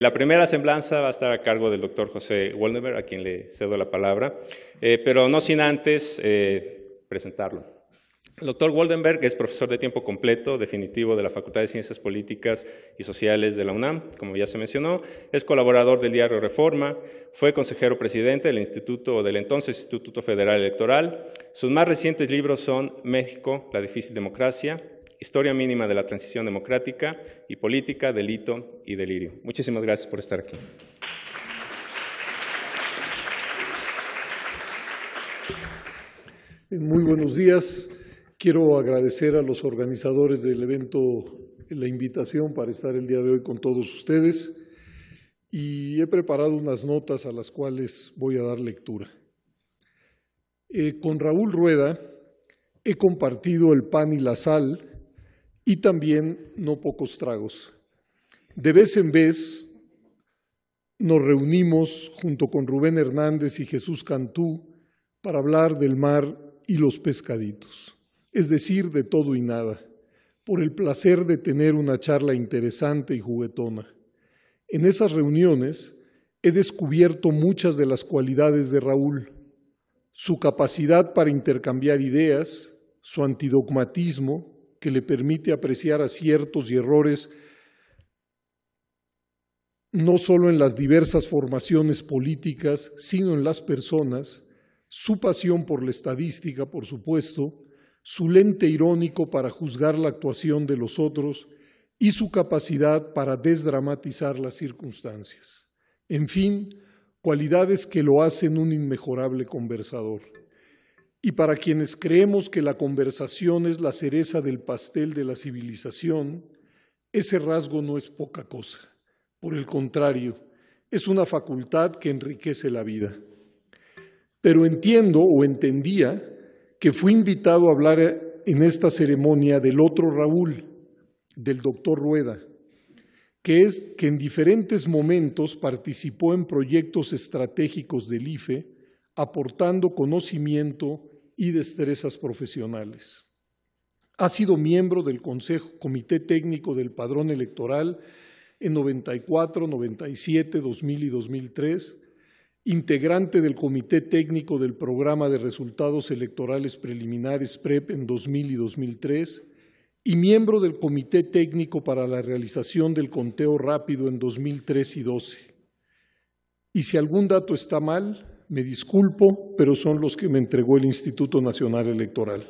La primera semblanza va a estar a cargo del doctor José Woldenberg, a quien le cedo la palabra, eh, pero no sin antes eh, presentarlo. El doctor Woldenberg es profesor de tiempo completo definitivo de la Facultad de Ciencias Políticas y Sociales de la UNAM, como ya se mencionó, es colaborador del diario Reforma, fue consejero presidente del Instituto del entonces Instituto Federal Electoral. Sus más recientes libros son México, la difícil democracia, Historia mínima de la transición democrática y política, delito y delirio. Muchísimas gracias por estar aquí. Muy buenos días. Quiero agradecer a los organizadores del evento la invitación para estar el día de hoy con todos ustedes y he preparado unas notas a las cuales voy a dar lectura. Eh, con Raúl Rueda he compartido el pan y la sal y también no pocos tragos. De vez en vez nos reunimos junto con Rubén Hernández y Jesús Cantú para hablar del mar y los pescaditos, es decir, de todo y nada, por el placer de tener una charla interesante y juguetona. En esas reuniones he descubierto muchas de las cualidades de Raúl, su capacidad para intercambiar ideas, su antidogmatismo, que le permite apreciar aciertos y errores no solo en las diversas formaciones políticas, sino en las personas, su pasión por la estadística, por supuesto, su lente irónico para juzgar la actuación de los otros y su capacidad para desdramatizar las circunstancias. En fin, cualidades que lo hacen un inmejorable conversador. Y para quienes creemos que la conversación es la cereza del pastel de la civilización, ese rasgo no es poca cosa. Por el contrario, es una facultad que enriquece la vida. Pero entiendo o entendía que fui invitado a hablar en esta ceremonia del otro Raúl, del doctor Rueda, que es que en diferentes momentos participó en proyectos estratégicos del IFE, aportando conocimiento y destrezas profesionales. Ha sido miembro del Comité Técnico del Padrón Electoral en 94, 97, 2000 y 2003, integrante del Comité Técnico del Programa de Resultados Electorales Preliminares PREP en 2000 y 2003, y miembro del Comité Técnico para la Realización del Conteo Rápido en 2003 y 2012. Y si algún dato está mal, me disculpo, pero son los que me entregó el Instituto Nacional Electoral.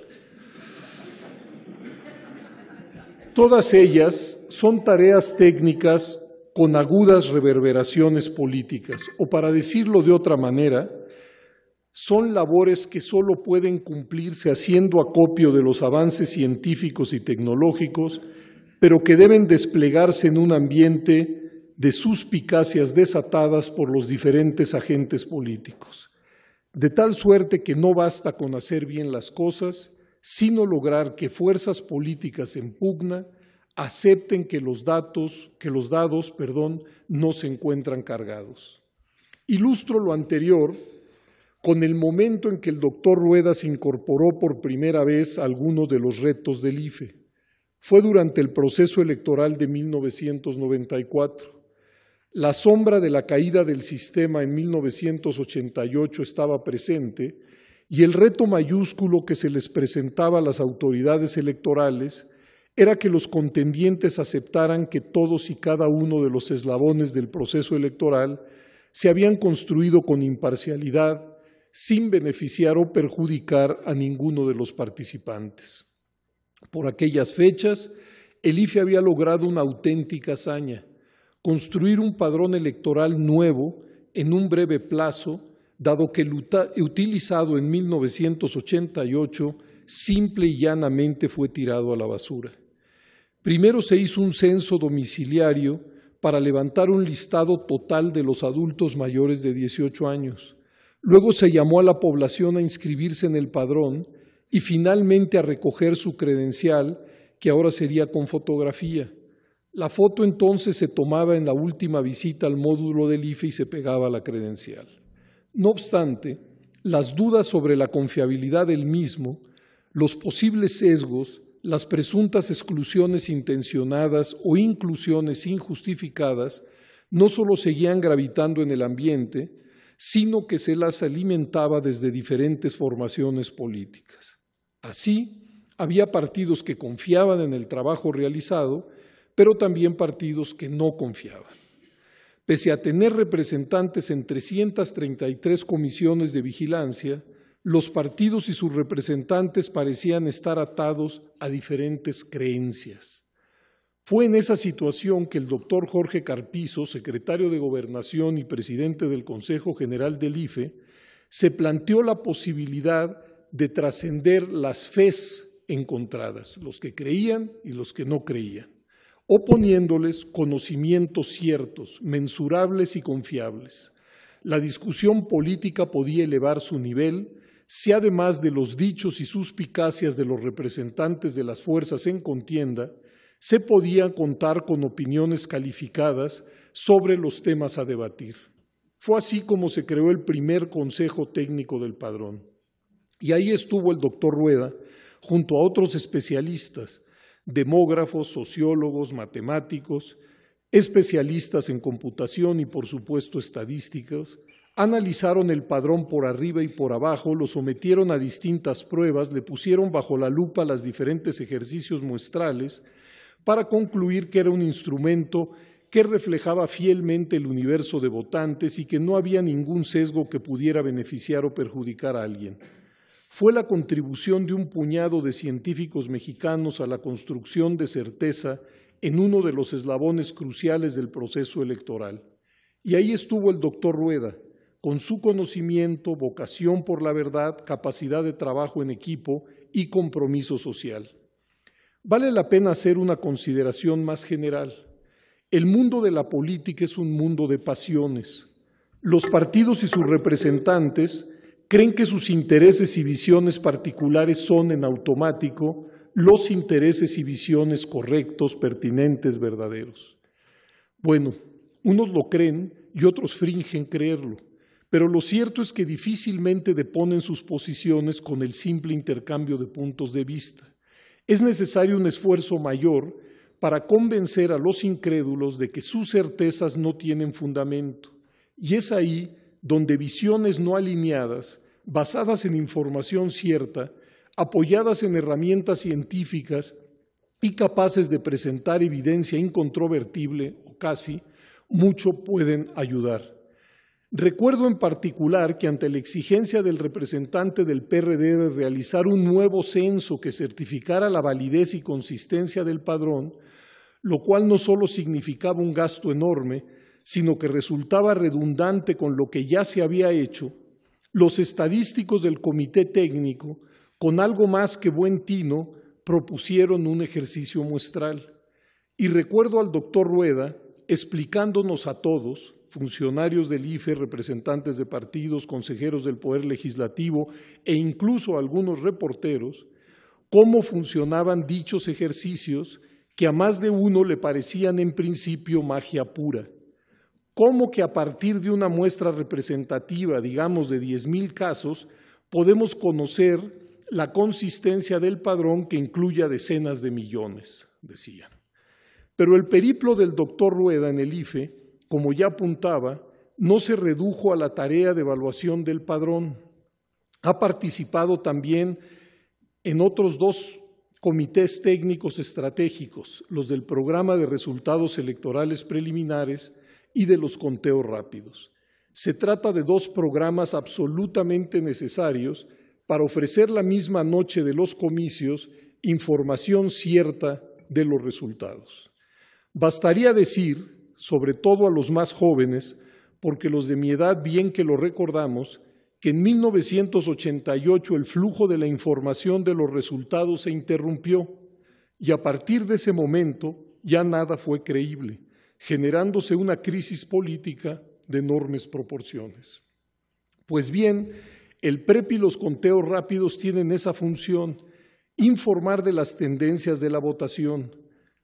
Todas ellas son tareas técnicas con agudas reverberaciones políticas, o para decirlo de otra manera, son labores que solo pueden cumplirse haciendo acopio de los avances científicos y tecnológicos, pero que deben desplegarse en un ambiente de suspicacias desatadas por los diferentes agentes políticos, de tal suerte que no basta con hacer bien las cosas, sino lograr que fuerzas políticas en pugna acepten que los datos, que los dados, perdón, no se encuentran cargados. Ilustro lo anterior con el momento en que el doctor Rueda se incorporó por primera vez a algunos de los retos del IFE. Fue durante el proceso electoral de 1994. La sombra de la caída del sistema en 1988 estaba presente y el reto mayúsculo que se les presentaba a las autoridades electorales era que los contendientes aceptaran que todos y cada uno de los eslabones del proceso electoral se habían construido con imparcialidad, sin beneficiar o perjudicar a ninguno de los participantes. Por aquellas fechas, el IFE había logrado una auténtica hazaña construir un padrón electoral nuevo en un breve plazo, dado que el utilizado en 1988 simple y llanamente fue tirado a la basura. Primero se hizo un censo domiciliario para levantar un listado total de los adultos mayores de 18 años. Luego se llamó a la población a inscribirse en el padrón y finalmente a recoger su credencial, que ahora sería con fotografía. La foto entonces se tomaba en la última visita al módulo del IFE y se pegaba a la credencial. No obstante, las dudas sobre la confiabilidad del mismo, los posibles sesgos, las presuntas exclusiones intencionadas o inclusiones injustificadas no solo seguían gravitando en el ambiente, sino que se las alimentaba desde diferentes formaciones políticas. Así, había partidos que confiaban en el trabajo realizado pero también partidos que no confiaban. Pese a tener representantes en 333 comisiones de vigilancia, los partidos y sus representantes parecían estar atados a diferentes creencias. Fue en esa situación que el doctor Jorge Carpizo, secretario de Gobernación y presidente del Consejo General del IFE, se planteó la posibilidad de trascender las fes encontradas, los que creían y los que no creían o poniéndoles conocimientos ciertos, mensurables y confiables. La discusión política podía elevar su nivel si además de los dichos y suspicacias de los representantes de las fuerzas en contienda, se podía contar con opiniones calificadas sobre los temas a debatir. Fue así como se creó el primer Consejo Técnico del Padrón. Y ahí estuvo el doctor Rueda, junto a otros especialistas, demógrafos, sociólogos, matemáticos, especialistas en computación y por supuesto estadísticos, analizaron el padrón por arriba y por abajo, lo sometieron a distintas pruebas, le pusieron bajo la lupa los diferentes ejercicios muestrales para concluir que era un instrumento que reflejaba fielmente el universo de votantes y que no había ningún sesgo que pudiera beneficiar o perjudicar a alguien fue la contribución de un puñado de científicos mexicanos a la construcción de certeza en uno de los eslabones cruciales del proceso electoral. Y ahí estuvo el doctor Rueda, con su conocimiento, vocación por la verdad, capacidad de trabajo en equipo y compromiso social. Vale la pena hacer una consideración más general. El mundo de la política es un mundo de pasiones. Los partidos y sus representantes creen que sus intereses y visiones particulares son en automático los intereses y visiones correctos, pertinentes, verdaderos. Bueno, unos lo creen y otros fringen creerlo, pero lo cierto es que difícilmente deponen sus posiciones con el simple intercambio de puntos de vista. Es necesario un esfuerzo mayor para convencer a los incrédulos de que sus certezas no tienen fundamento, y es ahí donde visiones no alineadas, basadas en información cierta, apoyadas en herramientas científicas y capaces de presentar evidencia incontrovertible o casi, mucho pueden ayudar. Recuerdo en particular que ante la exigencia del representante del PRD de realizar un nuevo censo que certificara la validez y consistencia del padrón, lo cual no solo significaba un gasto enorme, sino que resultaba redundante con lo que ya se había hecho, los estadísticos del comité técnico, con algo más que buen tino, propusieron un ejercicio muestral. Y recuerdo al doctor Rueda explicándonos a todos, funcionarios del IFE, representantes de partidos, consejeros del Poder Legislativo e incluso algunos reporteros, cómo funcionaban dichos ejercicios que a más de uno le parecían en principio magia pura cómo que a partir de una muestra representativa, digamos, de 10.000 casos, podemos conocer la consistencia del padrón que incluya decenas de millones, decían. Pero el periplo del doctor Rueda en el IFE, como ya apuntaba, no se redujo a la tarea de evaluación del padrón. Ha participado también en otros dos comités técnicos estratégicos, los del Programa de Resultados Electorales Preliminares y de los conteos rápidos. Se trata de dos programas absolutamente necesarios para ofrecer la misma noche de los comicios información cierta de los resultados. Bastaría decir, sobre todo a los más jóvenes, porque los de mi edad bien que lo recordamos, que en 1988 el flujo de la información de los resultados se interrumpió y a partir de ese momento ya nada fue creíble generándose una crisis política de enormes proporciones. Pues bien, el PREP y los conteos rápidos tienen esa función, informar de las tendencias de la votación.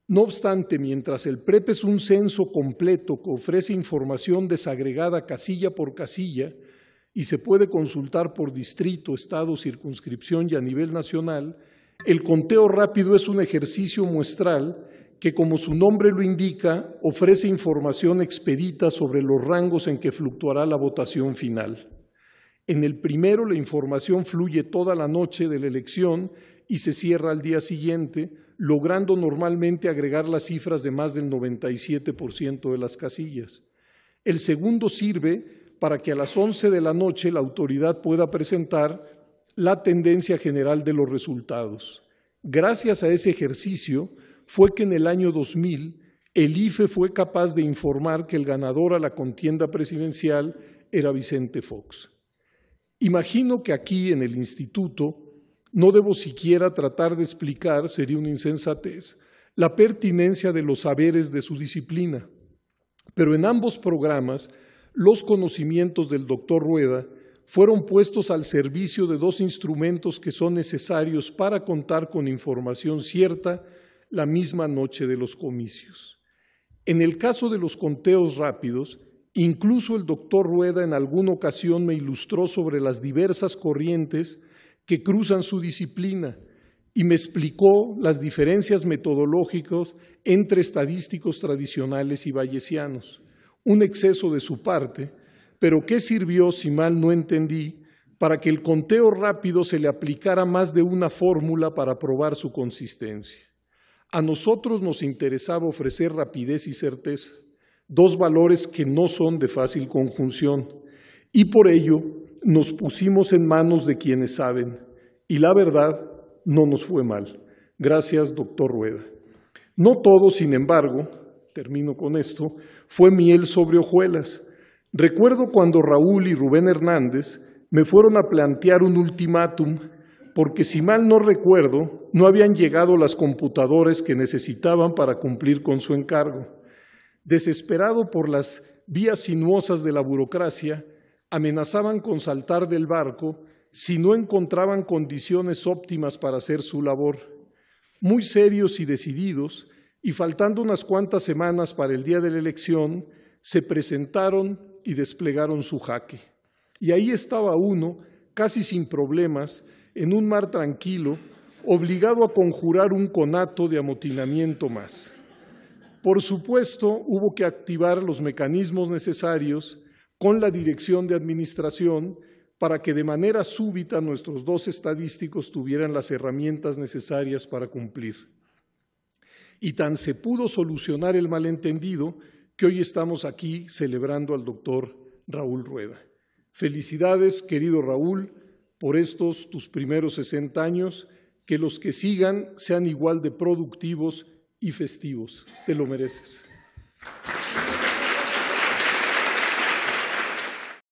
No obstante, mientras el PREP es un censo completo que ofrece información desagregada casilla por casilla y se puede consultar por distrito, estado, circunscripción y a nivel nacional, el conteo rápido es un ejercicio muestral que como su nombre lo indica, ofrece información expedita sobre los rangos en que fluctuará la votación final. En el primero, la información fluye toda la noche de la elección y se cierra al día siguiente, logrando normalmente agregar las cifras de más del 97% de las casillas. El segundo sirve para que a las 11 de la noche la autoridad pueda presentar la tendencia general de los resultados. Gracias a ese ejercicio, fue que en el año 2000 el IFE fue capaz de informar que el ganador a la contienda presidencial era Vicente Fox. Imagino que aquí en el instituto no debo siquiera tratar de explicar, sería una insensatez, la pertinencia de los saberes de su disciplina. Pero en ambos programas, los conocimientos del doctor Rueda fueron puestos al servicio de dos instrumentos que son necesarios para contar con información cierta la misma noche de los comicios. En el caso de los conteos rápidos, incluso el doctor Rueda en alguna ocasión me ilustró sobre las diversas corrientes que cruzan su disciplina y me explicó las diferencias metodológicas entre estadísticos tradicionales y bayesianos, un exceso de su parte, pero ¿qué sirvió, si mal no entendí, para que el conteo rápido se le aplicara más de una fórmula para probar su consistencia. A nosotros nos interesaba ofrecer rapidez y certeza, dos valores que no son de fácil conjunción, y por ello nos pusimos en manos de quienes saben, y la verdad no nos fue mal. Gracias, doctor Rueda. No todo, sin embargo, termino con esto, fue miel sobre hojuelas. Recuerdo cuando Raúl y Rubén Hernández me fueron a plantear un ultimátum porque si mal no recuerdo, no habían llegado las computadoras que necesitaban para cumplir con su encargo. Desesperado por las vías sinuosas de la burocracia, amenazaban con saltar del barco si no encontraban condiciones óptimas para hacer su labor. Muy serios y decididos, y faltando unas cuantas semanas para el día de la elección, se presentaron y desplegaron su jaque. Y ahí estaba uno, casi sin problemas, en un mar tranquilo, obligado a conjurar un conato de amotinamiento más. Por supuesto, hubo que activar los mecanismos necesarios con la dirección de administración para que de manera súbita nuestros dos estadísticos tuvieran las herramientas necesarias para cumplir. Y tan se pudo solucionar el malentendido que hoy estamos aquí celebrando al doctor Raúl Rueda. Felicidades, querido Raúl, por estos tus primeros 60 años, que los que sigan sean igual de productivos y festivos. Te lo mereces.